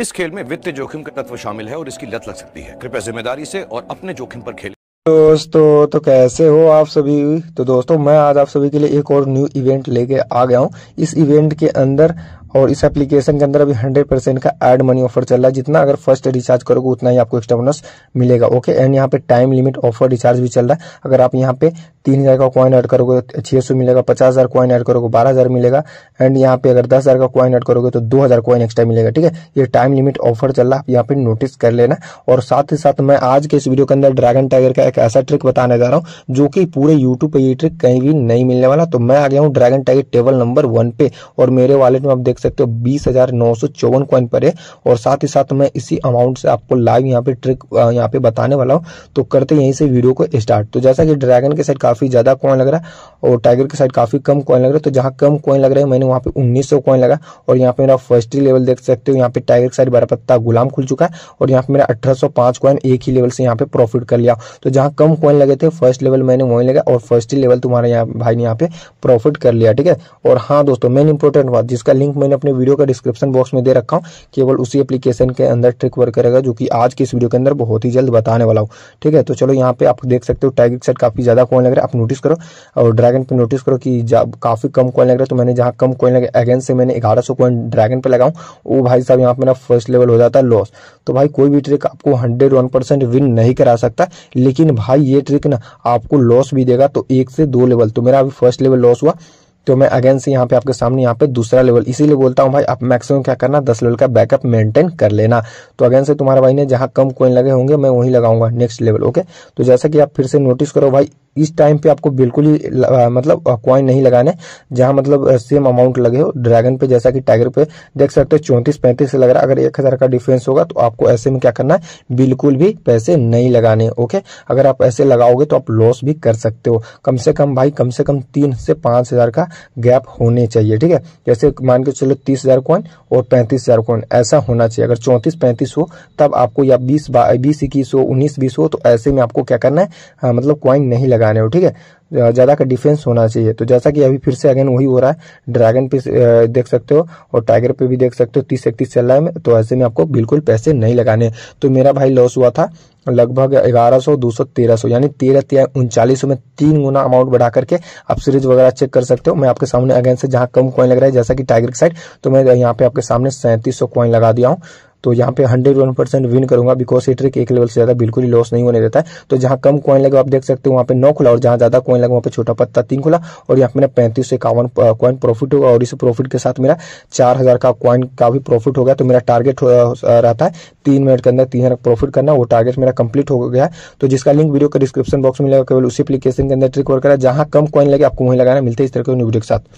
इस खेल में वित्तीय जोखिम का तत्व शामिल है और इसकी लत लग सकती है कृपया जिम्मेदारी से और अपने जोखिम पर खेल दोस्तों तो कैसे हो आप सभी तो दोस्तों मैं आज आप सभी के लिए एक और न्यू इवेंट लेके आ गया हूँ इस इवेंट के अंदर और इस एप्लीकेशन के अंदर अभी हंड्रेड परसेंट का एड मनी ऑफर चल रहा है जितना अगर फर्स्ट रिचार्ज करोगे उतना ही आपको एक्स्ट्रा बोनस मिलेगा ओके एंड यहाँ पे टाइम लिमिट ऑफर रिचार्ज भी चल रहा है अगर आप यहाँ पे तीन हज़ार का कॉइन ऐड करोगे तो छह सौ मिलेगा पचास हज़ार कॉइन ऐड करोगे बारह हज़ार मिलेगा एंड यहाँ पे अगर दस हज़ार का कॉइन ऐड करोगे तो दो हज़ार कॉइन एक्स्ट्रा मिलेगा ठीक है ये टाइम लिमिट ऑफर चल रहा है आप यहाँ पे नोटिस कर लेना और साथ ही साथ मैं आज के इस वीडियो के अंदर ड्रैगन टाइगर का एक ऐसा ट्रिक बताने जा रहा हूँ जो कि पूरे यूट्यूब पर ये ट्रिक कहीं भी नहीं मिलने वाला तो मैं आ गया हूँ dragon tiger table number one पे और मेरे वालेट में आप देख देख सकते हो तो बीस हजार नौ सौ चौवन कॉइन पर है और साथ ही साथ मैं इसी अमाउंट से आपको लाइव यहाँ पे ट्रिक यहाँ पे बताने वाला हूँ तो करते यहीं से वीडियो को स्टार्ट तो जैसा कि ड्रैगन के साइड काफी ज्यादा कॉइन लग रहा है और टाइगर के साइड काफी कम कॉइन लग रहा है तो जहाँ कम कॉइन लग रहा है मैंने वहाँ पे उन्नीस कॉइन लगा और यहाँ पे मेरा फर्स्ट ही लेवल देख सकते हो यहाँ पे टाइगर के साइड बारह गुलाम खुल चुका है और यहाँ पे मेरा अठारह कॉइन एक ही लेवल से यहाँ पे प्रॉफिट कर लिया तो जहाँ कम कॉइन लगे थे फर्स्ट लेवल मैंने वहीं लगा और फर्स्ट ही लेवल तुम्हारे यहाँ भाई ने यहाँ पे प्रॉफिट कर लिया ठीक है और हाँ दोस्तों मेन इंपॉर्टेंट बात जिसका लिंक मैंने मैंने अपने वीडियो का डिस्क्रिप्शन बॉक्स में दे रखा हूँ केवल उसी एप्लीकेशन के अंदर ट्रिक वर्क करेगा जो कि आज के इस वीडियो के अंदर बहुत ही जल्द बताने वाला हूँ ठीक है तो चलो यहाँ पे आप देख सकते हो टाइगर सेट काफी ज्यादा कॉइन लग रहा है आप नोटिस करो और ड्रैगन पे नोटिस करो कि काफी कम कॉइन लग रहा है तो मैंने जहाँ कम कॉइन लगे अगेन से मैंने ग्यारह सौ कॉइन ड्रैगन पे लगाऊ वो भाई साहब यहाँ पे मेरा फर्स्ट लेवल हो जाता है लॉस तो भाई कोई भी ट्रिक आपको हंड्रेड वन परसेंट विन नहीं करा सकता लेकिन भाई ये ट्रिक ना आपको लॉस भी देगा तो एक से दो लेवल तो मेरा अभी फर्स्ट लेवल लॉस हुआ तो मैं अगेन से यहाँ पे आपके सामने यहाँ पे दूसरा लेवल इसीलिए बोलता हूँ भाई आप मैक्सिमम क्या करना दस लेवल का बैकअप मेंटेन कर लेना तो अगेन से तुम्हारा भाई ने जहाँ कम कोइन लगे होंगे मैं वहीं लगाऊंगा नेक्स्ट लेवल ओके तो जैसा कि आप फिर से नोटिस करो भाई इस टाइम पे आपको बिल्कुल ही मतलब क्वाइन नहीं लगाना है जहां मतलब सेम अमाउंट लगे हो ड्रैगन पे जैसा कि टाइगर पे देख सकते हो चौंतीस पैंतीस लग रहा है अगर एक हजार का डिफरेंस होगा तो आपको ऐसे में क्या करना है बिल्कुल भी पैसे नहीं लगाने ओके अगर आप ऐसे लगाओगे तो आप लॉस भी कर सकते हो कम से कम भाई कम से कम तीन से पांच हजार का गैप होने चाहिए ठीक है जैसे मान के चलो तीस हजार और पैंतीस हजार ऐसा होना चाहिए अगर चौंतीस पैंतीस हो तब आपको या बीस बीस इक्कीस हो उन्नीस बीस हो तो ऐसे में आपको क्या करना है मतलब क्वाइन नहीं लगाना बनाने हो ठीक है ज़्यादा का डिफेंस होना चाहिए तो जैसा कि अभी फिर से अगेन वही हो रहा है ड्रैगन पे देख सकते हो और टाइगर पे भी देख सकते हो तीस इकतीस चल रहा है तो ऐसे में आपको बिल्कुल पैसे नहीं लगाने तो मेरा भाई लॉस हुआ था लगभग 1100 200 1300 यानी तेरह तेरह उनचालीस में तीन गुना अमाउंट बढ़ा करके आप सीरीज वगैरह चेक कर सकते हो मैं आपके सामने अगेन से जहां कम कॉइन लग रहा है जैसा कि टाइगर साइड तो मैं यहाँ पे आपके सामने सैंतीस सौ लगा दिया हूँ तो यहाँ पे हंड्रेड वन परसेंट विन करूंगा बिकॉज ये ट्रिक एक लेवल से ज्यादा बिल्कुल ही लॉस नहीं होने देता है तो जहां कम कॉइन लगे आप देख सकते हो वहाँ पे नौ खुला और जहां ज्यादा कॉइन लगे वहाँ पे छोटा पत्ता तीन खुला और यहाँ पे मेरा पैंतीस से इक्यावन कॉइन प्रॉफिट होगा और इस प्रॉफिट के साथ मेरा चार हजार का कॉइन का भी प्रॉफिट होगा तो मेरा टारगेट रहता है तीन मिनट के अंदर तीन हजार प्रॉफिट करना वो टारगेट मेरा कंप्लीट हो गया है तो जिसका लिंक वीडियो का डिस्क्रिप्शन बॉक्स में मिलेगा केवल उसी एप्लीकेशन के अंदर ट्रिक वर्क करा जहां कम कॉइन लगे आपको वहीं लगाना मिलता है इस तरह के साथ